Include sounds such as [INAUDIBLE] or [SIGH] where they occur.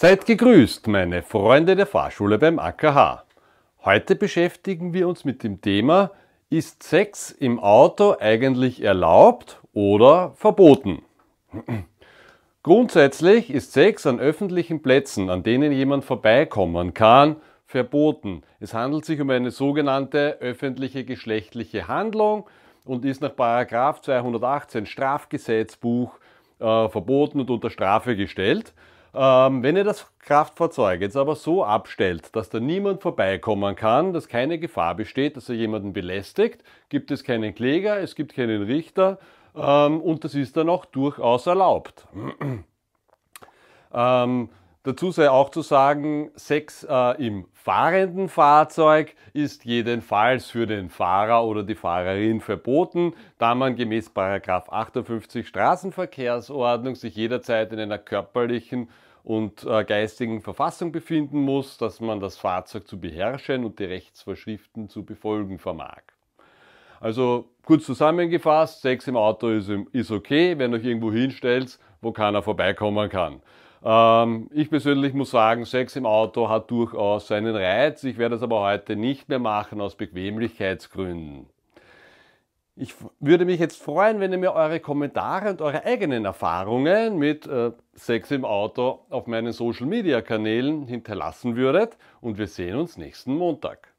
Seid gegrüßt, meine Freunde der Fahrschule beim AKH. Heute beschäftigen wir uns mit dem Thema, ist Sex im Auto eigentlich erlaubt oder verboten? [CLEARS THROAT] Grundsätzlich ist Sex an öffentlichen Plätzen, an denen jemand vorbeikommen kann, verboten. Es handelt sich um eine sogenannte öffentliche geschlechtliche Handlung und ist nach 218 Strafgesetzbuch äh, verboten und unter Strafe gestellt. Ähm, wenn ihr das Kraftfahrzeug jetzt aber so abstellt, dass da niemand vorbeikommen kann, dass keine Gefahr besteht, dass er jemanden belästigt, gibt es keinen Kläger, es gibt keinen Richter ähm, und das ist dann auch durchaus erlaubt. [CLEARS THROAT] ähm, Dazu sei auch zu sagen, Sex äh, im fahrenden Fahrzeug ist jedenfalls für den Fahrer oder die Fahrerin verboten, da man gemäß 58 Straßenverkehrsordnung sich jederzeit in einer körperlichen und äh, geistigen Verfassung befinden muss, dass man das Fahrzeug zu beherrschen und die Rechtsvorschriften zu befolgen vermag. Also kurz zusammengefasst, Sex im Auto ist, ähm, ist okay, wenn du euch irgendwo hinstellst, wo keiner vorbeikommen kann. Ähm, ich persönlich muss sagen, Sex im Auto hat durchaus seinen Reiz. Ich werde es aber heute nicht mehr machen aus Bequemlichkeitsgründen. Ich würde mich jetzt freuen, wenn ihr mir eure Kommentare und eure eigenen Erfahrungen mit äh, Sex im Auto auf meinen Social-Media-Kanälen hinterlassen würdet. Und wir sehen uns nächsten Montag.